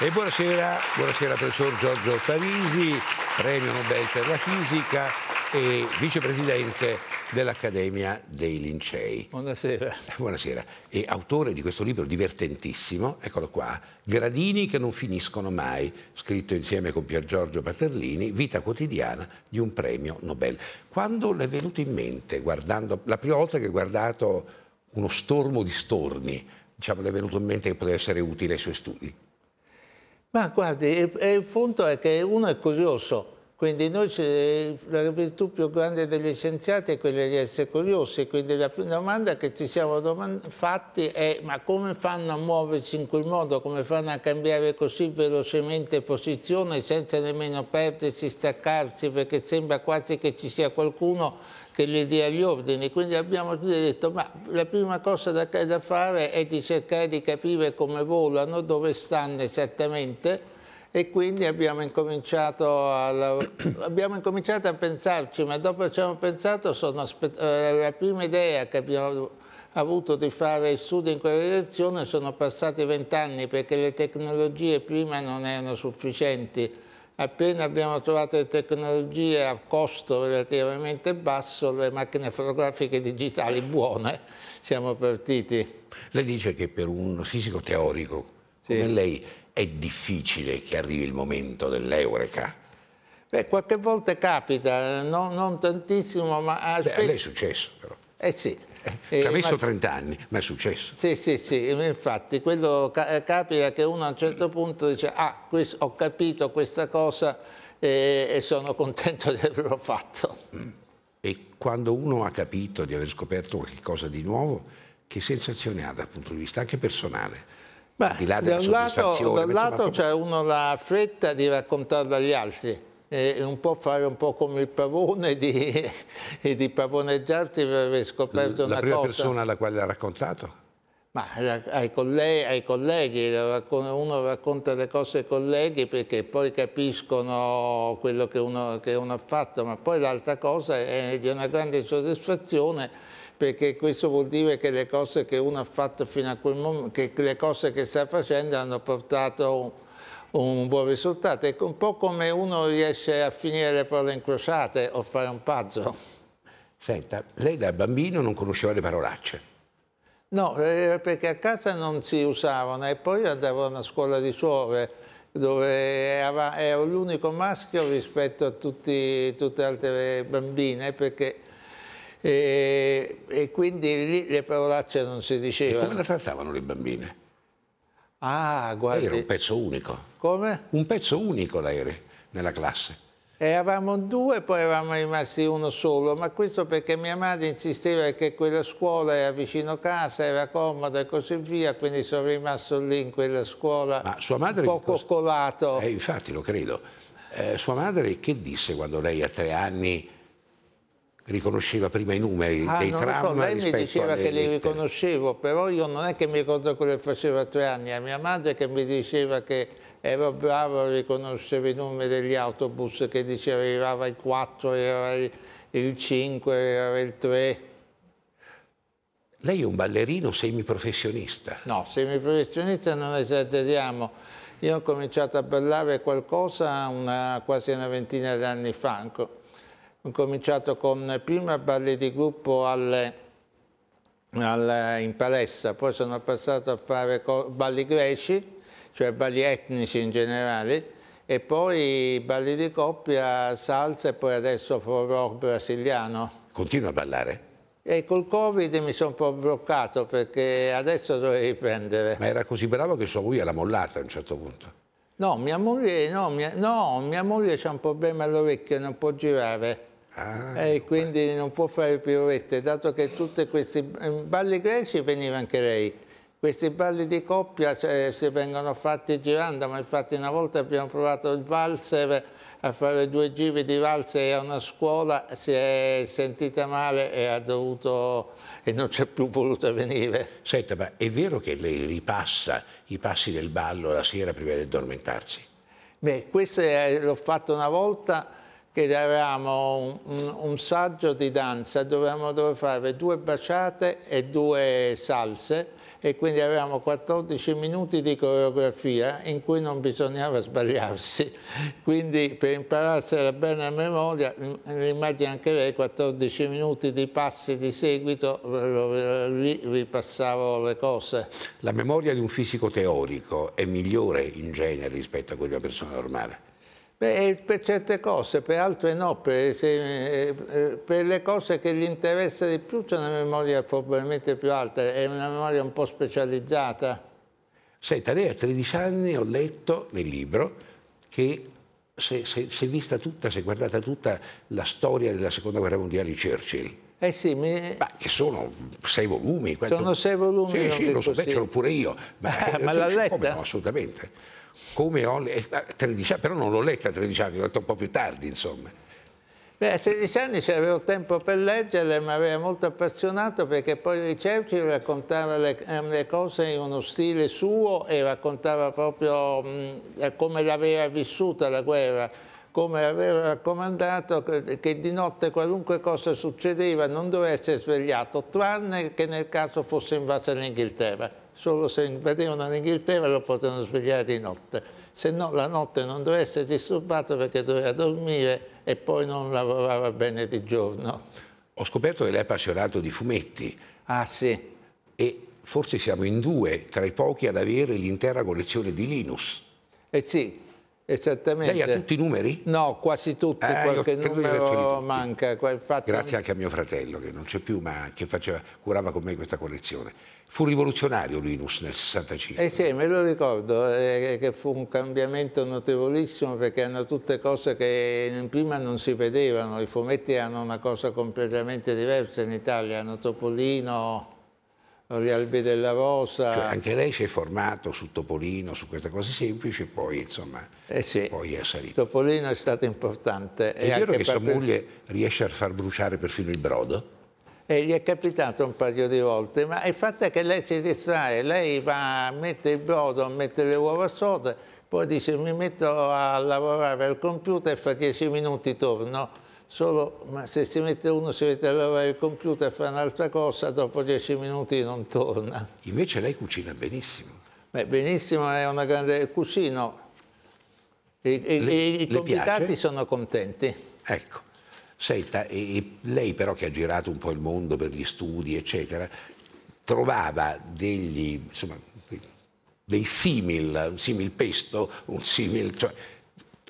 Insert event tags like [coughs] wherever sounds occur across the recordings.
E buonasera, buonasera professor Giorgio Parisi, premio Nobel per la fisica e vicepresidente dell'Accademia dei Lincei. Buonasera. Buonasera. E autore di questo libro divertentissimo, eccolo qua, Gradini che non finiscono mai, scritto insieme con Pier Giorgio Paterlini, Vita quotidiana di un premio Nobel. Quando le è venuto in mente, guardando, la prima volta che ho guardato uno stormo di storni, diciamo, le è venuto in mente che poteva essere utile ai suoi studi? Ma guardi, il punto è che uno è curioso, quindi noi la virtù più grande degli scienziati è quella di essere curiosi, quindi la prima domanda che ci siamo fatti è ma come fanno a muoversi in quel modo, come fanno a cambiare così velocemente posizione senza nemmeno perdersi, staccarsi, perché sembra quasi che ci sia qualcuno che gli dia gli ordini. Quindi abbiamo detto ma la prima cosa da, da fare è di cercare di capire come volano, dove stanno esattamente, e quindi abbiamo incominciato, a, [coughs] abbiamo incominciato a pensarci, ma dopo ci abbiamo pensato, sono, eh, la prima idea che abbiamo avuto di fare studi in quella direzione sono passati vent'anni perché le tecnologie prima non erano sufficienti. Appena abbiamo trovato le tecnologie a costo relativamente basso, le macchine fotografiche digitali buone, siamo partiti. Lei dice che per un fisico teorico come sì. lei è difficile che arrivi il momento dell'eureka. Beh, qualche volta capita, no, non tantissimo, ma... Aspetta... Beh, a lei è successo, però. Eh sì. Eh, ci ha messo ma... 30 anni, ma è successo. Sì, sì, sì, infatti, quello ca eh, capita che uno a un certo punto dice ah, ho capito questa cosa e, eh, e sono contento di averlo fatto. E quando uno ha capito di aver scoperto qualcosa di nuovo, che sensazione ha dal punto di vista anche personale? Beh, di là della da un lato, lato c'è uno la fretta di raccontarla agli altri e un po' fare un po' come il pavone di, [laughs] di pavoneggiarti per aver scoperto la una cosa. La prima persona alla quale l'ha raccontato? Ma ai, colleghi, ai colleghi uno racconta le cose ai colleghi perché poi capiscono quello che uno, che uno ha fatto, ma poi l'altra cosa è di una grande soddisfazione perché questo vuol dire che le cose che uno ha fatto fino a quel momento, che le cose che sta facendo hanno portato un buon risultato. È ecco, un po' come uno riesce a finire le parole incrociate o fare un puzzle. Senta, lei da bambino non conosceva le parolacce? No, eh, perché a casa non si usavano e poi andavo a una scuola di suore dove ero l'unico maschio rispetto a tutti, tutte le altre bambine perché e, e quindi lì le parolacce non si dicevano. E come la trattavano le bambine? Ah, guarda. Era un pezzo unico. Come? Un pezzo unico l'aereo nella classe. Eravamo due, poi eravamo rimasti uno solo, ma questo perché mia madre insisteva che quella scuola era vicino casa, era comoda e così via, quindi sono rimasto lì in quella scuola ma sua madre un po' coccolato. Eh, infatti, lo credo. Eh, sua madre che disse quando lei a tre anni riconosceva prima i numeri ah, dei tram so, lei mi diceva che li riconoscevo però io non è che mi ricordo quello che facevo a tre anni è mia madre che mi diceva che ero bravo a riconoscere i numeri degli autobus che diceva arrivava il 4 arrivava il 5 arrivava il 3 lei è un ballerino semiprofessionista no semiprofessionista non esageriamo io ho cominciato a ballare qualcosa una, quasi una ventina di anni fa ho cominciato con prima balli di gruppo alle, alle, in palestra, poi sono passato a fare balli greci, cioè balli etnici in generale, e poi balli di coppia, salsa e poi adesso rock brasiliano. Continua a ballare? E col Covid mi sono un po' bloccato perché adesso dovrei riprendere. Ma era così bravo che sua moglie l'ha mollata a un certo punto? No, mia moglie, no, mia, no, mia moglie ha un problema all'orecchio, non può girare. Ah, e quindi non può fare pirouette, dato che tutti questi balli greci veniva anche lei. Questi balli di coppia cioè, si vengono fatti girando, ma infatti una volta abbiamo provato il valzer a fare due giri di valzer a una scuola, si è sentita male e ha dovuto e non c'è più voluta venire. Senta, ma è vero che lei ripassa i passi del ballo la sera prima di addormentarsi? Beh, questo l'ho fatto una volta che avevamo un, un, un saggio di danza, dovevamo dove fare due baciate e due salse e quindi avevamo 14 minuti di coreografia in cui non bisognava sbagliarsi. [laughs] Quindi per impararsela bene a memoria, immagino anche lei 14 minuti di passi di seguito, lì ripassavo le cose. La memoria di un fisico teorico è migliore in genere rispetto a quella di una persona normale? Beh, per certe cose, per altre no, per, se, eh, eh, per, le cose che gli interessa di più c'è una memoria probabilmente più alta, è una memoria un po' specializzata. Senta, lei a 13 anni ho letto nel libro che se, se, se vista tutta, se guardata tutta la storia della seconda guerra mondiale di Churchill, eh sì, mi... ma che sono sei volumi. Quanto... Sono sei volumi. Sì, sì, lo so, sì. ce l'ho pure io. [laughs] Ma, ah, ma l'ha letta? No, assolutamente come ho... Eh, 13 anni, però non l'ho letta a 13 anni, l'ho letta un po' più tardi, insomma. Beh, a 16 anni avevo tempo per leggerle, mi aveva molto appassionato perché poi Churchill raccontava le, eh, le cose in uno stile suo e raccontava proprio mh, mm, eh, come l'aveva vissuta la guerra come aveva raccomandato che di notte qualunque cosa succedeva non doveva essere svegliato, tranne che nel caso fosse invasa l'Inghilterra solo se invadevano l'Inghilterra lo potevano svegliare di notte, se no la notte non doveva essere disturbato perché doveva dormire e poi non lavorava bene di giorno. Ho scoperto che lei è appassionato di fumetti. Ah sì. E forse siamo in due, tra i pochi ad avere l'intera collezione di Linus. Eh sì, Esattamente. Lei ha tutti i numeri? No, quasi tutti, eh, qualche numero manca. Infatti... Grazie anche a mio fratello, che non c'è più, ma che faceva, curava con me questa collezione. Fu rivoluzionario Linus nel 65. Eh sì, me lo ricordo, eh, che fu un cambiamento notevolissimo perché erano tutte cose che prima non si vedevano. I fumetti hanno una cosa completamente diversa in Italia, hanno Topolino, Rialbe della Rosa. Cioè anche lei si è formato su Topolino, su queste cose semplici, e poi insomma eh sì, poi è salito. Topolino è stato importante. È vero che sua moglie riesce a far bruciare perfino il brodo? E eh, gli è capitato un paio di volte, ma il fatto è che lei si distrae, lei va, a mettere il brodo, a mettere le uova sode, poi dice mi metto a lavorare al computer e fra dieci minuti torno solo ma se si mette uno si mette a lavare il computer e fa un'altra cosa, dopo dieci minuti non torna. Invece lei cucina benissimo. Beh, benissimo, è una grande cucino. I, le, i convitati sono contenti. Ecco. Senta, e lei però che ha girato un po' il mondo per gli studi, eccetera, trovava degli, insomma, dei simil, un simil pesto, un simil... Cioè,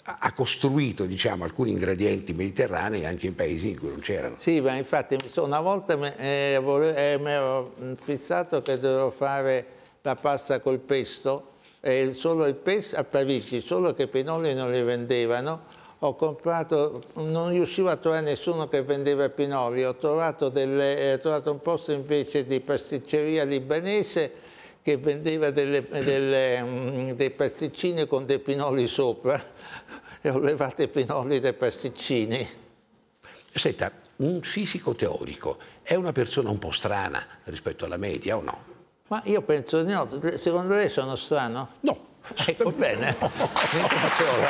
ha costruito diciamo, alcuni ingredienti mediterranei anche in paesi in cui non c'erano. Sì, ma infatti una volta eh, eh, mi ero mm, fissato che dovevo fare la pasta col pesto, eh, solo il pesto a Parigi, solo che pinoli non li vendevano. Ho comprato, non riuscivo a trovare nessuno che vendeva pinoli, ho trovato, delle, eh, ho trovato un posto invece di pasticceria libanese che vendeva delle, delle, mm, dei pasticcini con dei pinoli sopra e ho levato i pinoli dai pasticcini. Senta, un fisico teorico è una persona un po' strana rispetto alla media o no? Ma io penso di no. Secondo lei sono strano? No. Ecco bene. [laughs]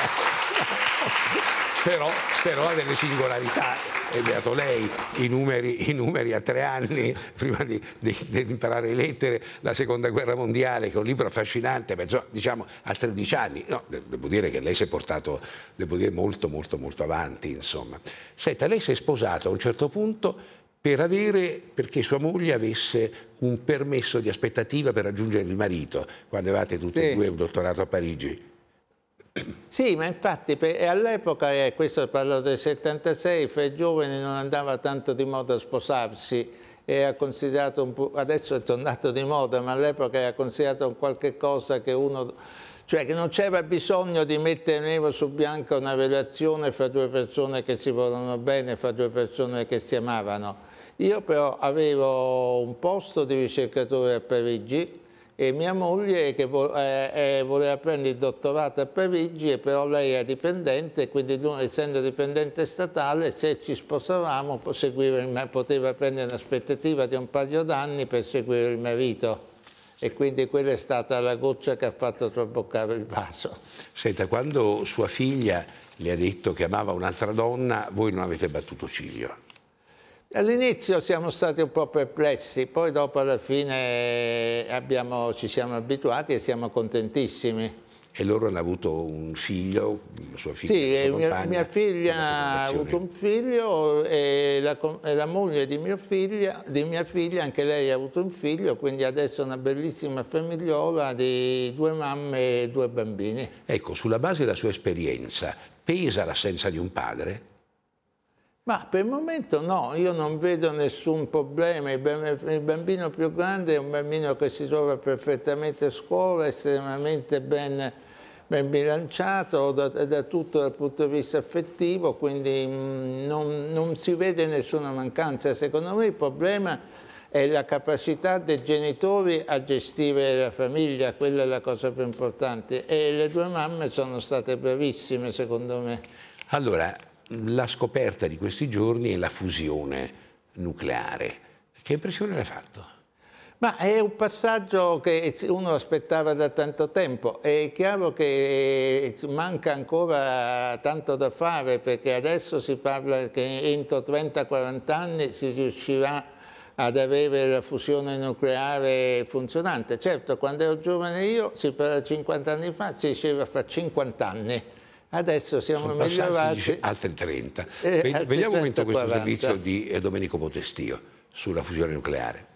No. [laughs] però, però, ha delle singolarità, è beato lei, i numeri, i numeri a tre anni [laughs] prima di, di, di, imparare le lettere, la seconda guerra mondiale, che è un libro affascinante, ma diciamo a 13 anni, no, devo dire che lei si è portato, devo dire, molto molto molto avanti, insomma. Senta, lei si è sposato a un certo punto per avere, perché sua moglie avesse un permesso di aspettativa per raggiungere il marito, quando avevate tutti sì. e due un dottorato a Parigi. Sì, ma infatti all'epoca, eh, questo parlo del 76, fra i giovani non andava tanto di moda sposarsi, era considerato un po', adesso è tornato di moda, ma all'epoca era considerato un qualche cosa che uno... Cioè che non c'era bisogno di mettere nero su bianco una relazione fra due persone che si volevano bene, fra due persone che si amavano. Io però avevo un posto di ricercatore a Parigi, e mia moglie che eh, eh, voleva prendere il dottorato a Parigi, però lei era dipendente, quindi essendo dipendente statale, se ci sposavamo poteva prendere un'aspettativa di un paio d'anni per seguire il marito. E quindi quella è stata la goccia che ha fatto traboccare il vaso. Senta, quando sua figlia le ha detto che amava un'altra donna, voi non avete battuto ciglio. All'inizio siamo stati un po' perplessi, poi dopo alla fine eh, abbiamo, ci siamo abituati e siamo contentissimi. E loro hanno avuto un figlio, sua figlia? Sì, sua mia, mia, figlia ha avuto un figlio e la, e la moglie di mia, figlia, di mia, figlia, anche lei ha avuto un figlio, quindi adesso è una bellissima famigliola di due mamme e due bambini. Ecco, sulla base della sua esperienza, pesa l'assenza di un padre? Ma per il momento no, io non vedo nessun problema, il bambino più grande è un bambino che si trova perfettamente a scuola, estremamente ben, ben bilanciato da, da, tutto dal punto di vista affettivo, quindi mm, non, non si vede nessuna mancanza. Secondo me il problema è la capacità dei genitori a gestire la famiglia, quella è la cosa più importante e le due mamme sono state bravissime secondo me. Allora, la scoperta di questi giorni è la fusione nucleare. Che impressione l'ha fatto? Ma è un passaggio che uno aspettava da tanto tempo, è chiaro che eh, manca ancora tanto da fare perché adesso si parla che entro 30-40 anni si riuscirà ad avere la fusione nucleare funzionante. Certo, quando ero giovane io, si parla 50 anni fa, si diceva fra 50 anni adesso siamo Sono migliorati. altri 30. Eh, Vediamo un momento questo servizio di eh, Domenico Potestio sulla fusione nucleare.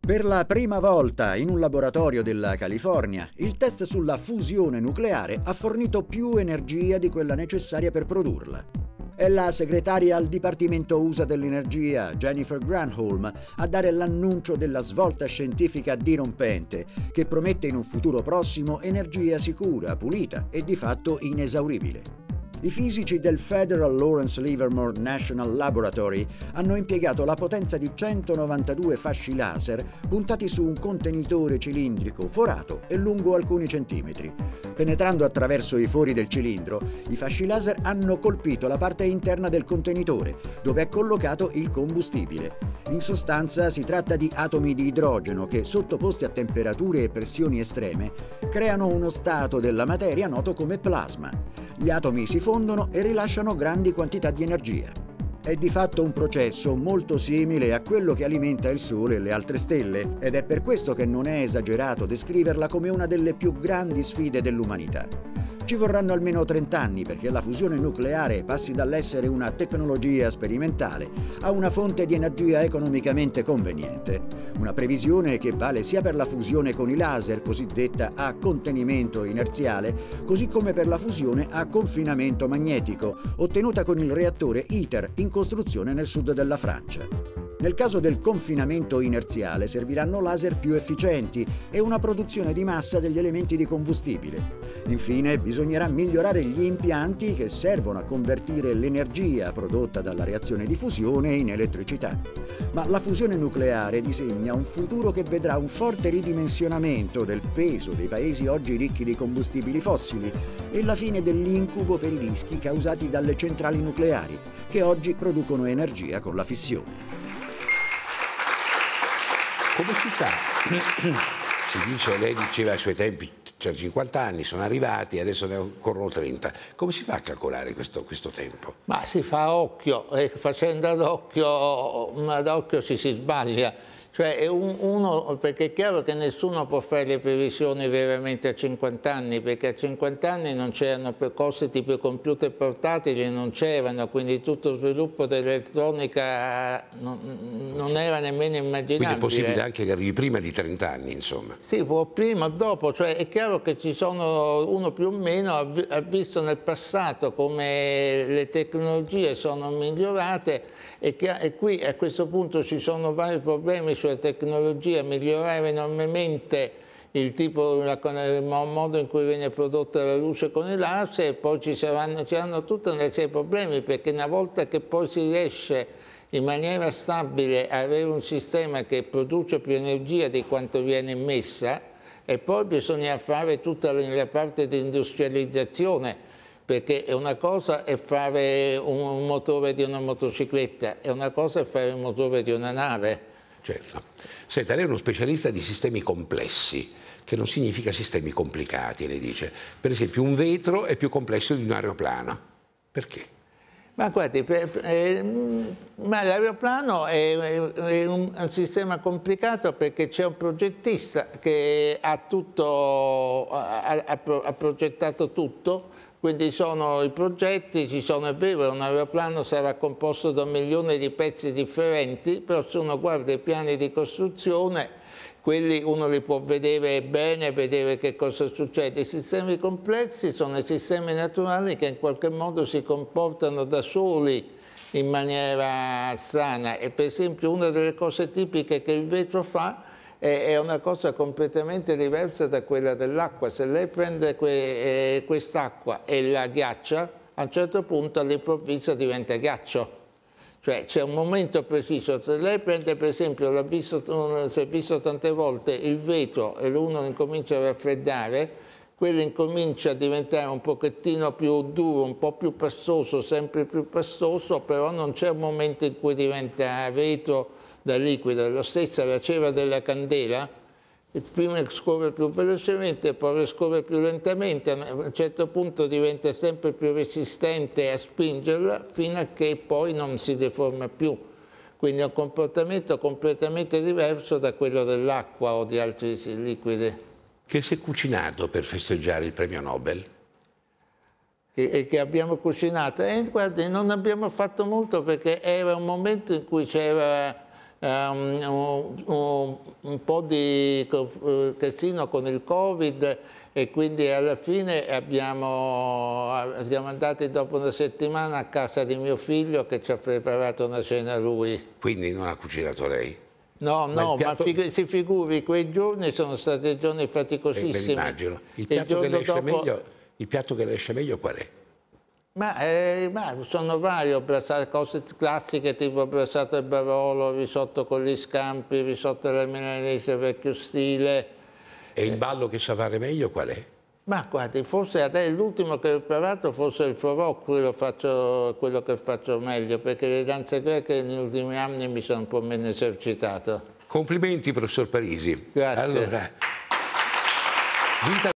Per la prima volta in un laboratorio della California, il test sulla fusione nucleare ha fornito più energia di quella necessaria per produrla. È la segretaria al Dipartimento USA dell'Energia, Jennifer Granholm, a dare l'annuncio della svolta scientifica dirompente, che promette in un futuro prossimo energia sicura, pulita e di fatto inesauribile. I fisici del Federal Lawrence Livermore National Laboratory hanno impiegato la potenza di 192 fasci laser puntati su un contenitore cilindrico forato e lungo alcuni centimetri. Penetrando attraverso i fori del cilindro, i fasci laser hanno colpito la parte interna del contenitore, dove è collocato il combustibile. In sostanza si tratta di atomi di idrogeno che, sottoposti a temperature e pressioni estreme, creano uno stato della materia noto come plasma. Gli atomi si diffondono e rilasciano grandi quantità di energia. È di fatto un processo molto simile a quello che alimenta il Sole e le altre stelle, ed è per questo che non è esagerato descriverla come una delle più grandi sfide dell'umanità. Ci vorranno almeno 30 anni perché la fusione nucleare passi dall'essere una tecnologia sperimentale a una fonte di energia economicamente conveniente. Una previsione che vale sia per la fusione con i laser, cosiddetta a contenimento inerziale, così come per la fusione a confinamento magnetico, ottenuta con il reattore ITER in costruzione nel sud della Francia. Nel caso del confinamento inerziale serviranno laser più efficienti e una produzione di massa degli elementi di combustibile. Infine bisognerà migliorare gli impianti che servono a convertire l'energia prodotta dalla reazione di fusione in elettricità. Ma la fusione nucleare disegna un futuro che vedrà un forte ridimensionamento del peso dei paesi oggi ricchi di combustibili fossili e la fine dell'incubo per i rischi causati dalle centrali nucleari, che oggi producono energia con la fissione. Come si fa? Si dice, lei diceva ai suoi tempi cioè 50 anni sono arrivati, adesso ne occorrono 30. Come si fa a calcolare questo, questo tempo? Ma si fa occhio e eh, facendo ad occhio, ad occhio ci si sbaglia cioè un, uno, perché è chiaro che nessuno può fare le previsioni veramente a 50 anni, perché a 50 anni non c'erano cose tipo computer portatili, non c'erano, quindi tutto lo sviluppo dell'elettronica non, non, era nemmeno immaginabile. Quindi è possibile anche che arrivi prima di 30 anni, insomma. Sì, può prima o dopo, cioè è chiaro che ci sono, uno più o meno ha visto nel passato come le tecnologie sono migliorate e, che, e qui a questo punto ci sono vari problemi su cioè tecnologia, migliorare enormemente il tipo, il modo in cui viene prodotta la luce con i laser e poi ci saranno, ci saranno tutta una serie di problemi perché una volta che poi si riesce in maniera stabile a avere un sistema che produce più energia di quanto viene emessa e poi bisogna fare tutta la parte di industrializzazione perché una cosa è fare un motore di una motocicletta e una cosa è fare un motore di una nave Certo. Senta, lei è uno specialista di sistemi complessi, che non significa sistemi complicati, lei dice. Per esempio, un vetro è più complesso di un aeroplano. Perché? Ma guardi, per, eh, mm, ma l'aeroplano è, è, un, è, un, sistema complicato perché c'è un progettista che ha, tutto, ha, ha, ha progettato tutto quindi sono i progetti, ci sono, è vero, un aeroplano sarà composto da un milione di pezzi differenti, però se uno guarda, i piani di costruzione, quelli uno li può vedere bene, vedere che cosa succede. I sistemi complessi sono i sistemi naturali che in qualche modo si comportano da soli in maniera strana e per esempio una delle cose tipiche che il vetro fa è è, una cosa completamente diversa da quella dell'acqua. Se lei prende que, eh, quest'acqua e la ghiaccia, a un certo punto all'improvviso diventa ghiaccio. Cioè c'è un momento preciso, se lei prende per esempio, l'ha visto, si è visto tante volte, il vetro e l'uno incomincia a raffreddare, quello incomincia a diventare un pochettino più duro, un po' più pastoso, sempre più pastoso, però non c'è un momento in cui diventa vetro dal liquido, lo stesso la cera della candela, prima scorre più velocemente, poi scorre più lentamente, a un certo punto diventa sempre più resistente a spingerla fino a che poi non si deforma più. Quindi è un comportamento completamente diverso da quello dell'acqua o di altri liquidi. Che si è cucinato per festeggiare il premio Nobel? che, eh, abbiamo cucinato. E eh, guardi, non abbiamo fatto molto perché era un momento in cui c'era um, ehm, un, un, po' di casino con il Covid e quindi alla fine abbiamo, eh, siamo andati dopo una settimana a casa di mio figlio che ci ha preparato una cena lui. Quindi non ha cucinato lei? No, ma no, piatto... ma fig si figuri, quei giorni sono stati giorni eh, faticosissimi. Eh, immagino. Il piatto, il, dopo... il piatto che le esce meglio qual è? Ma, eh, ma, sono varie brassate, cose classiche tipo brassato e barolo, risotto con gli scampi, risotto la milanese vecchio stile. E il ballo che sa fare meglio qual è? Ma guardi, forse adesso l'ultimo che ho preparato forse il forò, quello, faccio, quello che faccio meglio, perché le danze greche negli ultimi anni mi sono un po' meno esercitato. Complimenti, professor Parisi. Grazie. Allora,